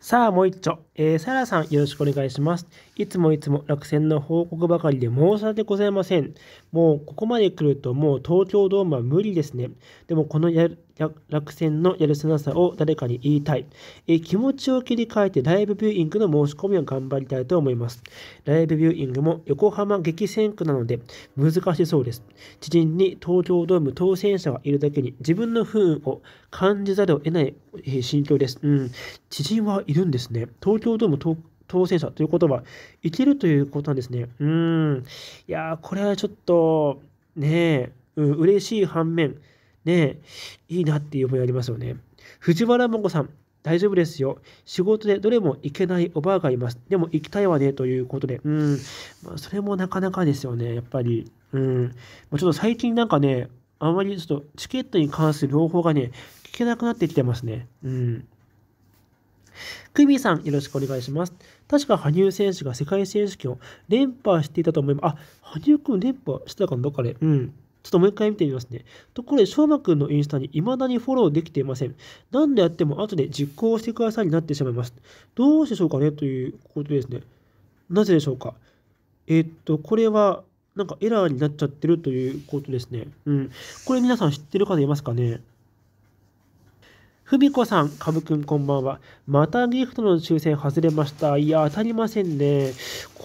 さあもう一丁えー、サラさん、よろしくお願いします。いつもいつも落選の報告ばかりで申し訳ございません。もうここまで来るともう東京ドームは無理ですね。でもこのや落選のやるせなさを誰かに言いたい、えー、気持ちを切り替えてライブビューイングの申し込みを頑張りたいと思います。ライブビューイングも横浜激戦区なので難しそうです。知人に東京ドーム当選者がいるだけに自分の不運を感じざるを得ない心境です。うん、知人はいるんですね。東京京ドーム当選者ということはいけるということなんですね。うん。いやこれはちょっと、ねえ、うん、嬉しい反面、ねえ、いいなっていう思いありますよね。藤原もこさん、大丈夫ですよ。仕事でどれも行けないおばあがいます。でも行きたいわね、ということで。うん。まあ、それもなかなかですよね、やっぱり。うん。まあ、ちょっと最近なんかね、あんまりちょっとチケットに関する情報がね、聞けなくなってきてますね。うん。クミさん、よろしくお願いします。確か羽生選手が世界選手権を連覇していたと思います。あ、羽生くん連覇してたかな、どっかで。うん。ちょっともう一回見てみますね。ところで、翔馬くんのインスタに未だにフォローできていません。何でやっても後で実行してくださいになってしまいます。どうしてでしょうかねということですね。なぜでしょうか。えー、っと、これは、なんかエラーになっちゃってるということですね。うん。これ皆さん知ってる方いますかねふみこさん、かぶくんこんばんは。またギフトの抽選外れました。いや、当たりませんね。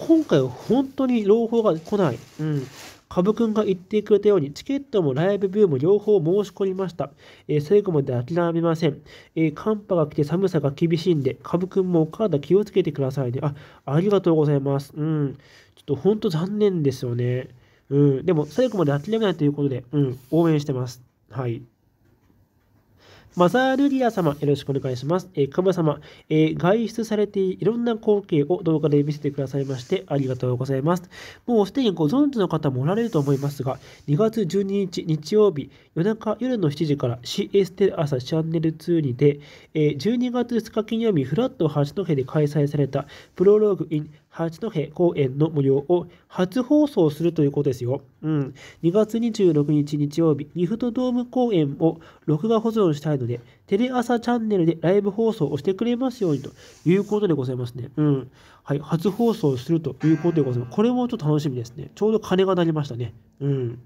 今回は本当に朗報が来ない。うん。かぶくんが言ってくれたように、チケットもライブビューも両方申し込みました。えー、最後まで諦めません。えー、寒波が来て寒さが厳しいんで、かぶくんもお体気をつけてくださいね。あ、ありがとうございます。うん。ちょっと本当残念ですよね。うん。でも、最後まで諦めないということで、うん。応援してます。はい。マザールリア様、よろしくお願いします。えー、カマ様、えー、外出されていろんな光景を動画で見せてくださいまして、ありがとうございます。もうすでにご存知の方もおられると思いますが、2月12日日曜日、夜中夜の7時から CS テル朝チャンネル2にて、えー、12月2日金曜日、フラット八戸で開催されたプロローグイン八戸公演の模様を初放送するということですよ。うん。2月26日日曜日、ニフトドーム公演を録画保存したいので、テレ朝チャンネルでライブ放送をしてくれますようにということでございますね。うん。はい。初放送するということでございます。これもちょっと楽しみですね。ちょうど鐘が鳴りましたね。うん。